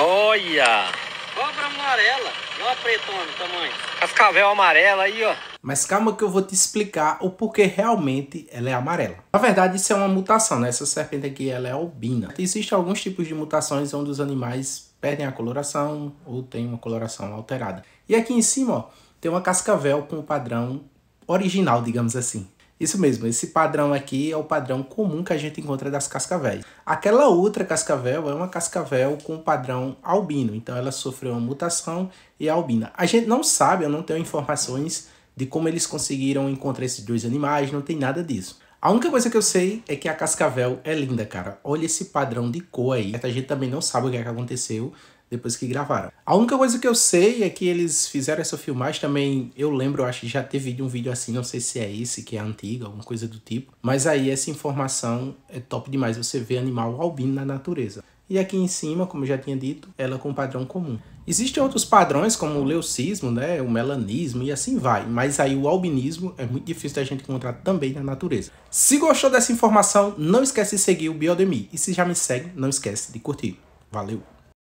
Olha! Cobra amarela, não a pretona tamanho. Cascavel amarela aí, ó. Mas calma que eu vou te explicar o porquê realmente ela é amarela. Na verdade, isso é uma mutação, né? Essa serpente aqui, ela é albina. Existem alguns tipos de mutações onde os animais perdem a coloração ou têm uma coloração alterada. E aqui em cima, ó, tem uma cascavel com o padrão original, digamos assim. Isso mesmo, esse padrão aqui é o padrão comum que a gente encontra das cascavéis. Aquela outra cascavel é uma cascavel com padrão albino, então ela sofreu uma mutação e é albina. A gente não sabe, eu não tenho informações de como eles conseguiram encontrar esses dois animais, não tem nada disso. A única coisa que eu sei é que a cascavel é linda, cara. Olha esse padrão de cor aí. A gente também não sabe o que, é que aconteceu, depois que gravaram. A única coisa que eu sei é que eles fizeram essa filmagem também, eu lembro, eu acho que já teve um vídeo assim, não sei se é esse, que é antigo, alguma coisa do tipo, mas aí essa informação é top demais, você vê animal albino na natureza. E aqui em cima, como eu já tinha dito, ela é com padrão comum. Existem outros padrões, como o leucismo, né, o melanismo e assim vai, mas aí o albinismo é muito difícil da gente encontrar também na natureza. Se gostou dessa informação, não esquece de seguir o Biodemi, e se já me segue, não esquece de curtir. Valeu!